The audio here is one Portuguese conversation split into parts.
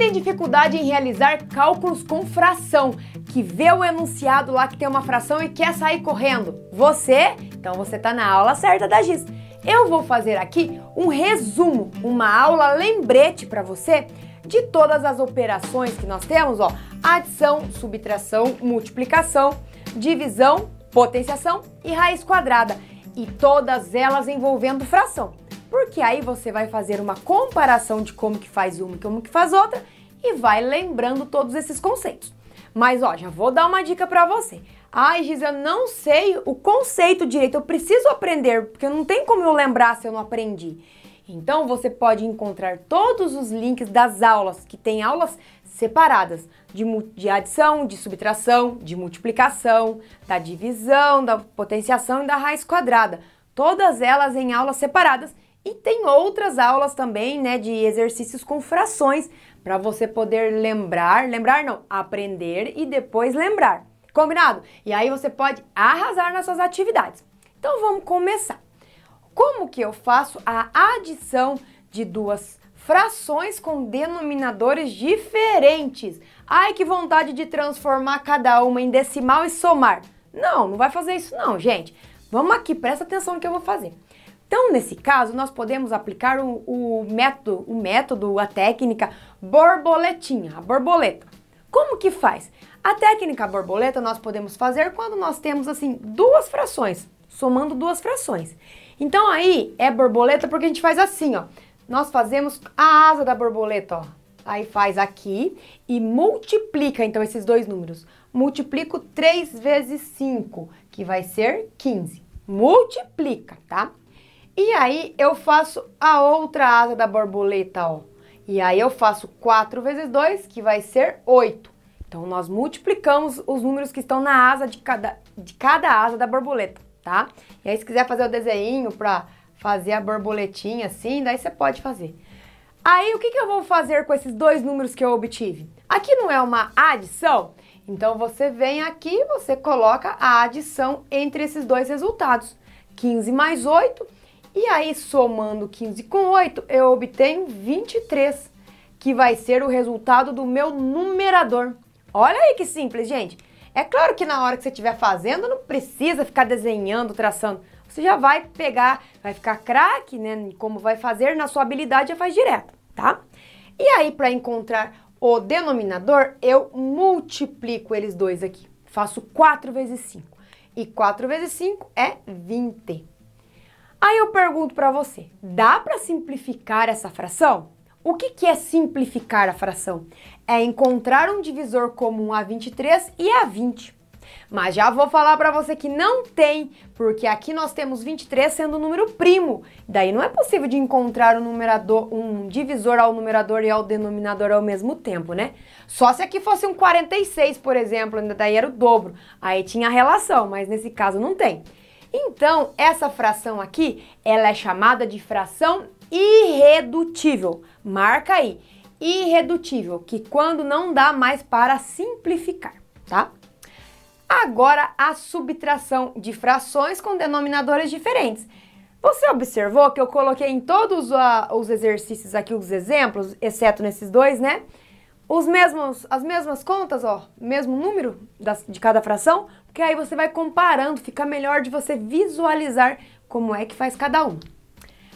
tem dificuldade em realizar cálculos com fração, que vê o enunciado lá que tem uma fração e quer sair correndo? Você? Então você está na aula certa da GIS. Eu vou fazer aqui um resumo, uma aula lembrete para você de todas as operações que nós temos, ó, adição, subtração, multiplicação, divisão, potenciação e raiz quadrada, e todas elas envolvendo fração porque aí você vai fazer uma comparação de como que faz uma e como que faz outra e vai lembrando todos esses conceitos. Mas ó, já vou dar uma dica para você. Ai, Giz, eu não sei o conceito direito, eu preciso aprender, porque não tem como eu lembrar se eu não aprendi. Então você pode encontrar todos os links das aulas, que tem aulas separadas de, de adição, de subtração, de multiplicação, da divisão, da potenciação e da raiz quadrada. Todas elas em aulas separadas e tem outras aulas também, né, de exercícios com frações, para você poder lembrar, lembrar não, aprender e depois lembrar. Combinado? E aí você pode arrasar nas suas atividades. Então vamos começar. Como que eu faço a adição de duas frações com denominadores diferentes? Ai, que vontade de transformar cada uma em decimal e somar. Não, não vai fazer isso não, gente. Vamos aqui, presta atenção no que eu vou fazer. Então, nesse caso, nós podemos aplicar o, o método, o método, a técnica borboletinha, a borboleta. Como que faz? A técnica borboleta nós podemos fazer quando nós temos assim duas frações, somando duas frações. Então aí é borboleta porque a gente faz assim, ó. Nós fazemos a asa da borboleta, ó. Aí faz aqui e multiplica então esses dois números. Multiplico 3 vezes 5, que vai ser 15. Multiplica, tá? E aí eu faço a outra asa da borboleta, ó. E aí eu faço 4 vezes 2, que vai ser 8. Então nós multiplicamos os números que estão na asa de cada, de cada asa da borboleta, tá? E aí se quiser fazer o desenho para fazer a borboletinha assim, daí você pode fazer. Aí o que, que eu vou fazer com esses dois números que eu obtive? Aqui não é uma adição? Então você vem aqui, você coloca a adição entre esses dois resultados. 15 mais 8 e aí, somando 15 com 8, eu obtenho 23, que vai ser o resultado do meu numerador. Olha aí que simples, gente. É claro que na hora que você estiver fazendo, não precisa ficar desenhando, traçando. Você já vai pegar, vai ficar craque, né? Como vai fazer na sua habilidade, já faz direto, tá? E aí, para encontrar o denominador, eu multiplico eles dois aqui. Faço 4 vezes 5. E 4 vezes 5 é 20. Aí eu pergunto para você, dá para simplificar essa fração? O que, que é simplificar a fração? É encontrar um divisor comum a 23 e a 20. Mas já vou falar para você que não tem, porque aqui nós temos 23 sendo um número primo. Daí não é possível de encontrar um, numerador, um divisor ao numerador e ao denominador ao mesmo tempo, né? Só se aqui fosse um 46, por exemplo, daí era o dobro. Aí tinha relação, mas nesse caso não tem. Então, essa fração aqui, ela é chamada de fração irredutível. Marca aí, irredutível, que quando não dá mais para simplificar, tá? Agora, a subtração de frações com denominadores diferentes. Você observou que eu coloquei em todos os ah, exercícios aqui os exemplos, exceto nesses dois, né? os mesmos, as mesmas contas, ó, mesmo número das, de cada fração, porque aí você vai comparando, fica melhor de você visualizar como é que faz cada um.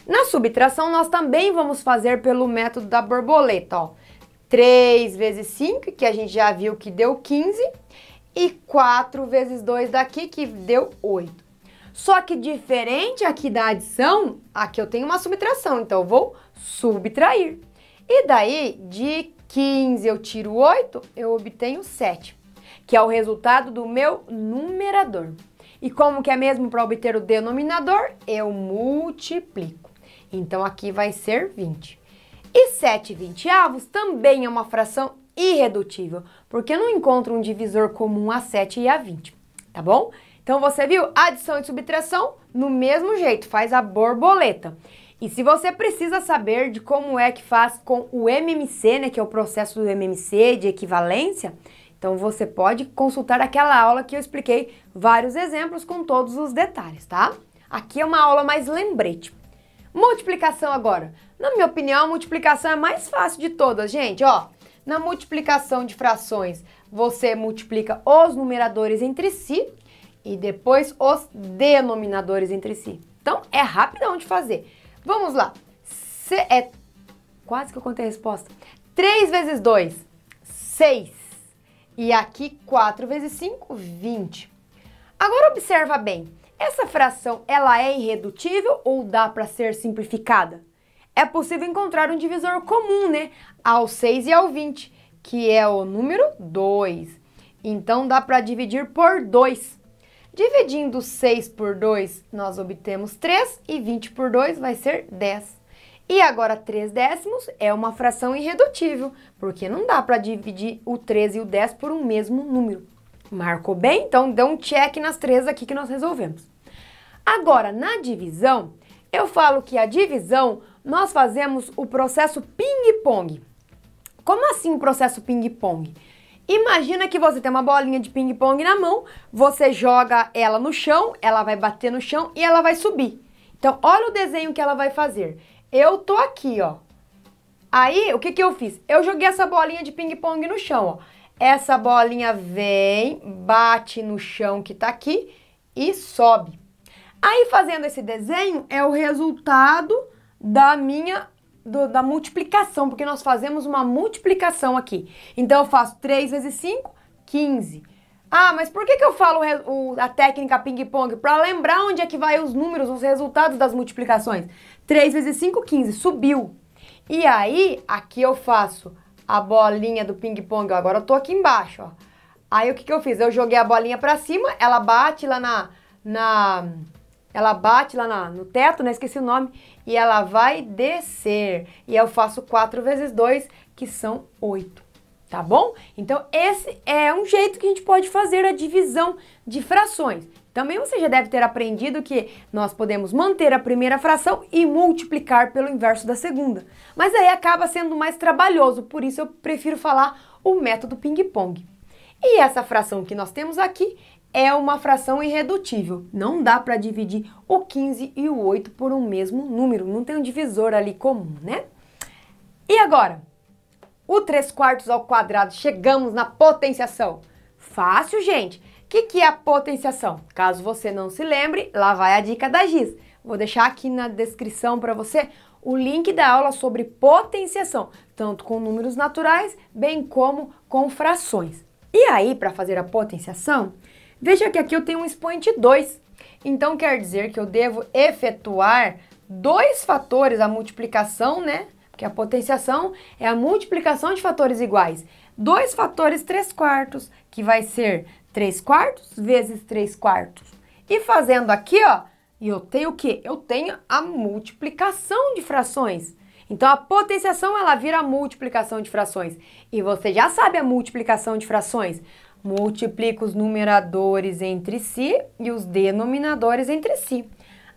Na subtração, nós também vamos fazer pelo método da borboleta, ó. 3 vezes 5, que a gente já viu que deu 15, e 4 vezes 2 daqui, que deu 8. Só que diferente aqui da adição, aqui eu tenho uma subtração, então eu vou subtrair. E daí, de 15 eu tiro 8, eu obtenho 7, que é o resultado do meu numerador. E como que é mesmo para obter o denominador? Eu multiplico. Então, aqui vai ser 20. E 7 vinteavos também é uma fração irredutível, porque não encontro um divisor comum a 7 e a 20, tá bom? Então, você viu? Adição e subtração, no mesmo jeito, faz a borboleta. E se você precisa saber de como é que faz com o MMC, né, que é o processo do MMC de equivalência, então você pode consultar aquela aula que eu expliquei vários exemplos com todos os detalhes, tá? Aqui é uma aula mais lembrete. Multiplicação agora. Na minha opinião, a multiplicação é a mais fácil de todas, gente, ó. Na multiplicação de frações, você multiplica os numeradores entre si e depois os denominadores entre si. Então, é rapidão de fazer. Vamos lá. Se é... Quase que eu contei a resposta. 3 vezes 2, 6. E aqui 4 vezes 5, 20. Agora observa bem. Essa fração, ela é irredutível ou dá para ser simplificada? É possível encontrar um divisor comum, né? Ao 6 e ao 20, que é o número 2. Então dá para dividir por 2. Dividindo 6 por 2, nós obtemos 3 e 20 por 2 vai ser 10. E agora 3 décimos é uma fração irredutível, porque não dá para dividir o 3 e o 10 por um mesmo número. Marcou bem? Então dê um check nas três aqui que nós resolvemos. Agora, na divisão, eu falo que a divisão nós fazemos o processo ping-pong. Como assim o processo ping-pong? Imagina que você tem uma bolinha de ping-pong na mão, você joga ela no chão, ela vai bater no chão e ela vai subir. Então, olha o desenho que ela vai fazer. Eu tô aqui, ó. Aí, o que que eu fiz? Eu joguei essa bolinha de ping-pong no chão, ó. Essa bolinha vem, bate no chão que tá aqui e sobe. Aí, fazendo esse desenho, é o resultado da minha do, da multiplicação, porque nós fazemos uma multiplicação aqui. Então, eu faço 3 vezes 5, 15. Ah, mas por que, que eu falo o, a técnica ping-pong? Para lembrar onde é que vai os números, os resultados das multiplicações. 3 vezes 5, 15. Subiu. E aí, aqui eu faço a bolinha do ping-pong. Agora eu tô aqui embaixo, ó. Aí, o que, que eu fiz? Eu joguei a bolinha para cima, ela bate lá na... na ela bate lá na, no teto, né? Esqueci o nome, e ela vai descer. E eu faço 4 vezes 2, que são 8. Tá bom? Então, esse é um jeito que a gente pode fazer a divisão de frações. Também você já deve ter aprendido que nós podemos manter a primeira fração e multiplicar pelo inverso da segunda. Mas aí acaba sendo mais trabalhoso, por isso eu prefiro falar o método ping-pong. E essa fração que nós temos aqui é uma fração irredutível. Não dá para dividir o 15 e o 8 por um mesmo número. Não tem um divisor ali comum, né? E agora? O 3 quartos ao quadrado, chegamos na potenciação. Fácil, gente. O que, que é a potenciação? Caso você não se lembre, lá vai a dica da Giz. Vou deixar aqui na descrição para você o link da aula sobre potenciação, tanto com números naturais, bem como com frações. E aí, para fazer a potenciação, Veja que aqui eu tenho um expoente 2. Então quer dizer que eu devo efetuar dois fatores, a multiplicação, né? Porque a potenciação é a multiplicação de fatores iguais. Dois fatores 3 quartos, que vai ser 3 quartos vezes 3 quartos. E fazendo aqui, ó, eu tenho o quê? Eu tenho a multiplicação de frações. Então a potenciação ela vira a multiplicação de frações. E você já sabe a multiplicação de frações multiplico os numeradores entre si e os denominadores entre si.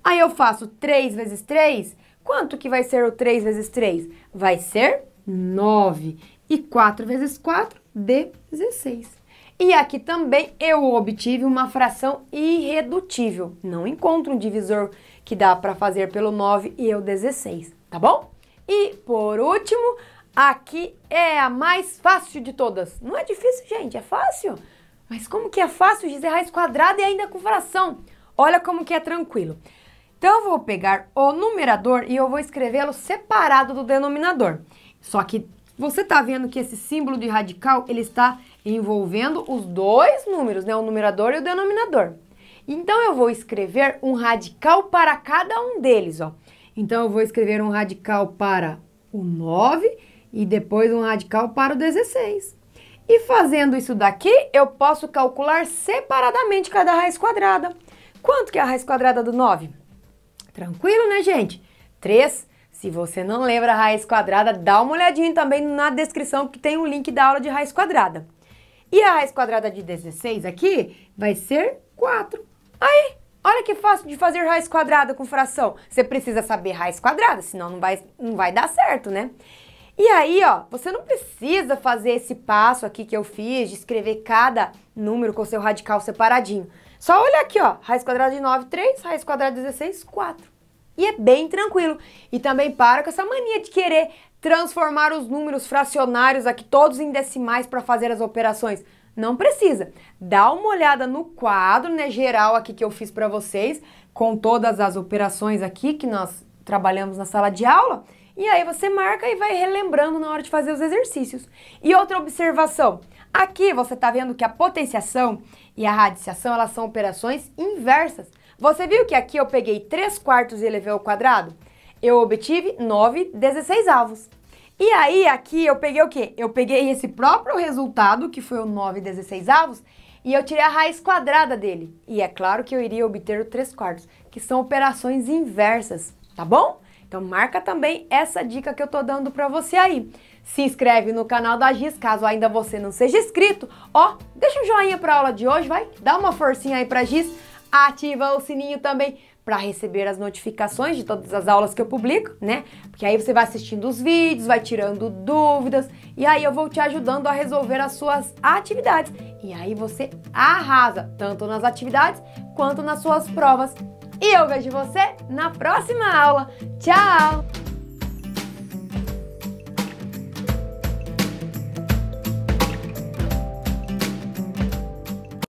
Aí eu faço 3 vezes 3, quanto que vai ser o 3 vezes 3? Vai ser 9. E 4 vezes 4, 16. E aqui também eu obtive uma fração irredutível. Não encontro um divisor que dá para fazer pelo 9 e o 16, tá bom? E por último, Aqui é a mais fácil de todas. Não é difícil, gente, é fácil. Mas como que é fácil dizer raiz quadrada e ainda com fração? Olha como que é tranquilo. Então, eu vou pegar o numerador e eu vou escrevê-lo separado do denominador. Só que você está vendo que esse símbolo de radical, ele está envolvendo os dois números, né? O numerador e o denominador. Então, eu vou escrever um radical para cada um deles, ó. Então, eu vou escrever um radical para o 9 e depois um radical para o 16. E fazendo isso daqui, eu posso calcular separadamente cada raiz quadrada. Quanto que é a raiz quadrada do 9? Tranquilo, né, gente? 3. Se você não lembra a raiz quadrada, dá uma olhadinha também na descrição que tem o um link da aula de raiz quadrada. E a raiz quadrada de 16 aqui vai ser 4. Aí, olha que fácil de fazer raiz quadrada com fração. Você precisa saber raiz quadrada, senão não vai, não vai dar certo, né? E aí, ó, você não precisa fazer esse passo aqui que eu fiz de escrever cada número com seu radical separadinho. Só olha aqui, ó, raiz quadrada de 9, 3, raiz quadrada de 16, 4. E é bem tranquilo. E também para com essa mania de querer transformar os números fracionários aqui todos em decimais para fazer as operações. Não precisa. Dá uma olhada no quadro, né, geral aqui que eu fiz para vocês, com todas as operações aqui que nós trabalhamos na sala de aula e aí você marca e vai relembrando na hora de fazer os exercícios. E outra observação, aqui você está vendo que a potenciação e a radiciação elas são operações inversas. Você viu que aqui eu peguei 3 quartos e elevei ao quadrado? Eu obtive 9 16 avos. E aí aqui eu peguei o quê? Eu peguei esse próprio resultado, que foi o 9 16 avos, e eu tirei a raiz quadrada dele. E é claro que eu iria obter o 3 quartos, que são operações inversas, tá bom? Então marca também essa dica que eu tô dando para você aí. Se inscreve no canal da Giz, caso ainda você não seja inscrito. Ó, deixa um joinha para aula de hoje, vai? Dá uma forcinha aí para Giz. Ativa o sininho também para receber as notificações de todas as aulas que eu publico, né? Porque aí você vai assistindo os vídeos, vai tirando dúvidas e aí eu vou te ajudando a resolver as suas atividades. E aí você arrasa tanto nas atividades quanto nas suas provas. E eu vejo você na próxima aula. Tchau!